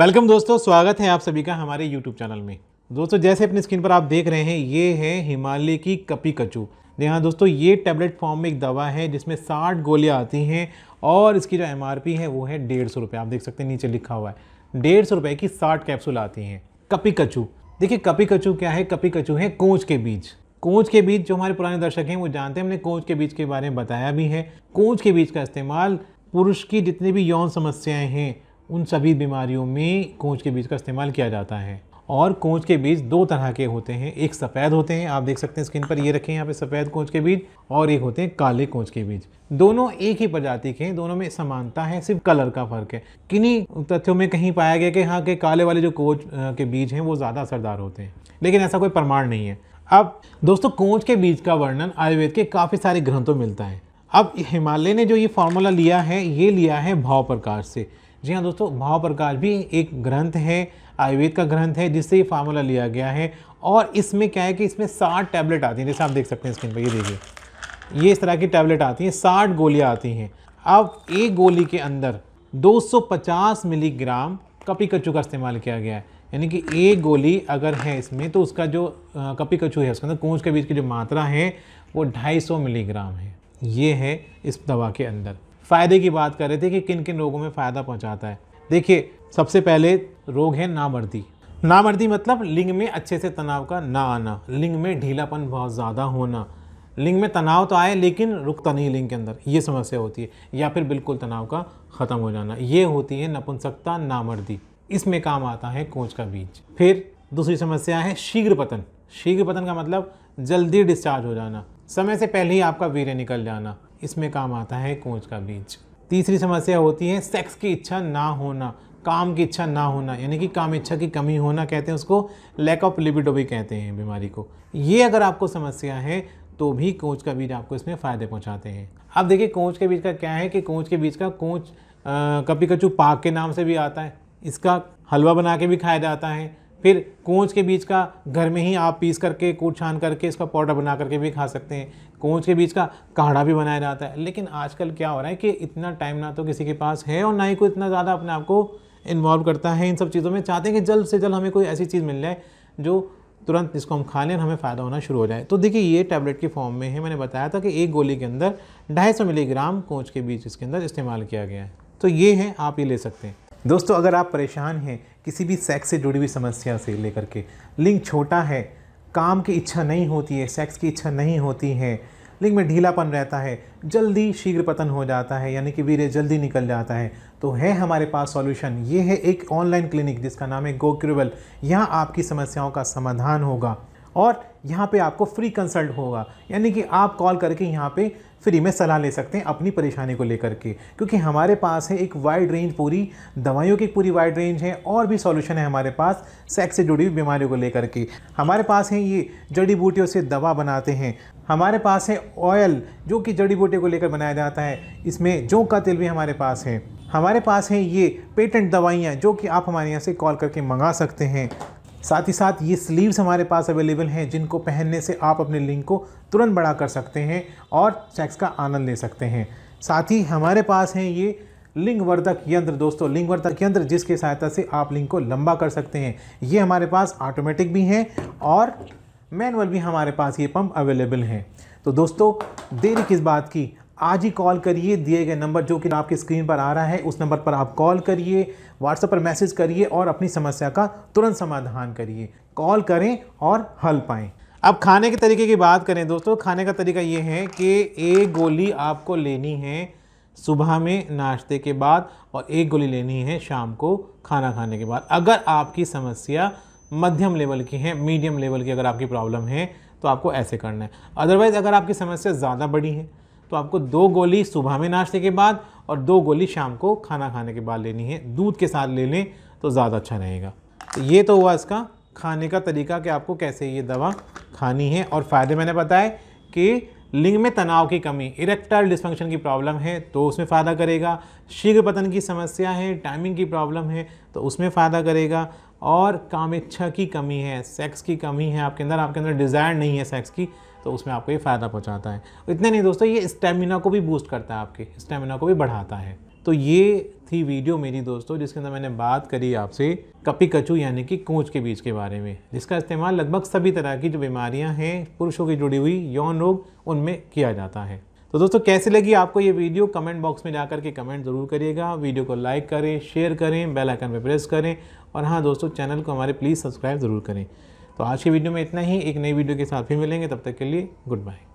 welcome दोस्तों स्वागत है आप सभी का हमारे यूट्यूब चैनल में दोस्तों जैसे अपनी स्क्रीन पर आप देख रहे हैं ये है हिमालय की कपी कचू जी हाँ दोस्तों ये टैबलेट फॉर्म में एक दवा है जिसमें 60 गोलियां आती हैं और इसकी जो एम है वो है डेढ़ सौ आप देख सकते हैं नीचे लिखा हुआ है डेढ़ सौ की साठ कैप्सूल आती हैं कपी कचू देखिए कपी कचू क्या है कपी कचू है कोच के बीज कोच के बीज जो हमारे पुराने दर्शक हैं वो जानते हैं हमने कोच के बीज के बारे में बताया भी है कोच के बीज का इस्तेमाल पुरुष की जितनी भी यौन समस्याएं हैं उन सभी बीमारियों में कोंच के बीज का इस्तेमाल किया जाता है और कोंच के बीज दो तरह के होते हैं एक सफ़ेद होते हैं आप देख सकते हैं स्क्रीन पर ये रखे हैं यहाँ पे सफ़ेद कोंच के बीज और एक होते हैं काले कोच के बीज दोनों एक ही प्रजाति के हैं दोनों में समानता है सिर्फ कलर का फ़र्क है किन्हीं तथ्यों में कहीं पाया गया कि हाँ के काले वाले जो कोच के बीज हैं वो ज़्यादा असरदार होते हैं लेकिन ऐसा कोई प्रमाण नहीं है अब दोस्तों कोच के बीज का वर्णन आयुर्वेद के काफ़ी सारे ग्रंथों मिलता है अब हिमालय ने जो ये फॉर्मूला लिया है ये लिया है भाव प्रकाश से जी हाँ दोस्तों महाप्रकाश भी एक ग्रंथ है आयुर्वेद का ग्रंथ है जिससे ये फार्मूला लिया गया है और इसमें क्या है कि इसमें साठ टैबलेट आती हैं जैसे आप देख सकते हैं स्क्रीन पर ये देखिए ये इस तरह की टैबलेट आती हैं साठ गोलियाँ आती हैं अब एक गोली के अंदर 250 मिलीग्राम कपी कच्चू का इस्तेमाल किया गया है यानी कि एक गोली अगर है इसमें तो उसका जो कपी कच्चू है उसके अंदर कोच के बीच की जो मात्रा है वो 250 मिलीग्राम है ये है इस दवा के अंदर फ़ायदे की बात कर रहे थे कि किन किन रोगों में फ़ायदा पहुंचाता है देखिए सबसे पहले रोग है नामर्दी नामर्दी मतलब लिंग में अच्छे से तनाव का ना आना लिंग में ढीलापन बहुत ज़्यादा होना लिंग में तनाव तो आए लेकिन रुकता नहीं लिंग के अंदर ये समस्या होती है या फिर बिल्कुल तनाव का ख़त्म हो जाना ये होती है नपुंसकता नामर्दी इसमें काम आता है कोच का बीज फिर दूसरी समस्या है शीघ्र पतन शीघ्र पतन का मतलब जल्दी डिस्चार्ज हो जाना समय से पहले ही आपका वीर्य निकल जाना इसमें काम आता है कोच का बीज तीसरी समस्या होती है सेक्स की इच्छा ना होना काम की इच्छा ना होना यानी कि काम इच्छा की कमी होना कहते हैं उसको लैक ऑफ लिबिडो भी कहते हैं बीमारी को ये अगर आपको समस्या है तो भी कोच का बीज आपको इसमें फ़ायदे पहुंचाते हैं अब देखिए कोच के बीज का क्या है कि कोच के बीज का कोच कपी कचू पाक के नाम से भी आता है इसका हलवा बना के भी खाया जाता है फिर कोंच के बीज का घर में ही आप पीस करके कूट छान करके इसका पाउडर बना करके भी खा सकते हैं कोंच के बीज का काढ़ा भी बनाया जाता है लेकिन आजकल क्या हो रहा है कि इतना टाइम ना तो किसी के पास है और ना ही कोई इतना ज़्यादा अपने आप को इन्वॉल्व करता है इन सब चीज़ों में चाहते हैं कि जल्द से जल्द हमें कोई ऐसी चीज़ मिल जाए जो तुरंत इसको हम खा लें और हमें फ़ायदा होना शुरू हो जाए तो देखिए ये टैबलेट के फॉर्म में है मैंने बताया था कि एक गोली के अंदर ढाई मिलीग्राम कोंच के बीज इसके अंदर इस्तेमाल किया गया है तो ये है आप ये ले सकते हैं दोस्तों अगर आप परेशान हैं किसी भी सेक्स से जुड़ी हुई समस्या से लेकर के लिंग छोटा है काम की इच्छा नहीं होती है सेक्स की इच्छा नहीं होती है लिंग में ढीलापन रहता है जल्दी शीघ्र पतन हो जाता है यानी कि वीर्य जल्दी निकल जाता है तो है हमारे पास सॉल्यूशन ये है एक ऑनलाइन क्लिनिक जिसका नाम है गोक्रिवल यहाँ आपकी समस्याओं का समाधान होगा और यहाँ पे आपको फ्री कंसल्ट होगा यानी कि आप कॉल करके यहाँ पे फ्री में सलाह ले सकते हैं अपनी परेशानी को लेकर के क्योंकि हमारे पास है एक वाइड रेंज पूरी दवाइयों की पूरी वाइड रेंज है और भी सॉल्यूशन है हमारे पास सेक्स से जुड़ी हुई बीमारियों को लेकर के हमारे पास है ये जड़ी बूटियों से दवा बनाते हैं हमारे पास है ऑयल जो कि जड़ी बूटियों को लेकर बनाया जाता है इसमें जों का तेल भी हमारे पास है हमारे पास हैं ये पेटेंट दवाइयाँ जो कि आप हमारे यहाँ से कॉल करके मंगा सकते हैं साथ ही साथ ये स्लीव्स हमारे पास अवेलेबल हैं जिनको पहनने से आप अपने लिंक को तुरंत बड़ा कर सकते हैं और सेक्स का आनंद ले सकते हैं साथ ही हमारे पास हैं ये लिंगवर्धक यंत्र दोस्तों लिंगवर्धक यंत्र जिसके सहायता से आप लिंग को लंबा कर सकते हैं ये हमारे पास ऑटोमेटिक भी हैं और मैनुअल भी हमारे पास ये पंप अवेलेबल हैं तो दोस्तों देरी किस बात की आज ही कॉल करिए दिए गए नंबर जो कि आपके स्क्रीन पर आ रहा है उस नंबर पर आप कॉल करिए व्हाट्सएप पर मैसेज करिए और अपनी समस्या का तुरंत समाधान करिए कॉल करें और हल पाएँ अब खाने के तरीके की बात करें दोस्तों खाने का तरीका ये है कि एक गोली आपको लेनी है सुबह में नाश्ते के बाद और एक गोली लेनी है शाम को खाना खाने के बाद अगर आपकी समस्या मध्यम लेवल की है मीडियम लेवल की अगर आपकी प्रॉब्लम है तो आपको ऐसे करना है अदरवाइज़ अगर आपकी समस्या ज़्यादा बड़ी है तो आपको दो गोली सुबह में नाश्ते के बाद और दो गोली शाम को खाना खाने के बाद लेनी है दूध के साथ ले लें तो ज़्यादा अच्छा रहेगा तो ये तो हुआ इसका खाने का तरीका कि आपको कैसे ये दवा खानी है और फ़ायदे मैंने बताए कि लिंग में तनाव की कमी इरेक्टाइल डिस्फंक्शन की प्रॉब्लम है तो उसमें फ़ायदा करेगा शीघ्र पतन की समस्या है टाइमिंग की प्रॉब्लम है तो उसमें फ़ायदा करेगा और कामेच्छा की कमी है सेक्स की कमी है आपके अंदर आपके अंदर डिज़ायर नहीं है सेक्स की तो उसमें आपको ये फ़ायदा पहुँचाता है इतने नहीं दोस्तों ये स्टेमिना को भी बूस्ट करता है आपके स्टेमिना को भी बढ़ाता है तो ये थी वीडियो मेरी दोस्तों जिसके अंदर मैंने बात करी आपसे कपी कचू यानी कि कोच के बीज के बारे में जिसका इस्तेमाल लगभग सभी तरह की जो बीमारियां हैं पुरुषों की जुड़ी हुई यौन रोग उनमें किया जाता है तो दोस्तों कैसे लगी आपको ये वीडियो कमेंट बॉक्स में जाकर के कमेंट ज़रूर करिएगा वीडियो को लाइक करें शेयर करें बेलाइकन पर प्रेस करें और हाँ दोस्तों चैनल को हमारे प्लीज़ सब्सक्राइब ज़रूर करें तो आज की वीडियो में इतना ही एक नई वीडियो के साथ फिर मिलेंगे तब तक के लिए गुड बाय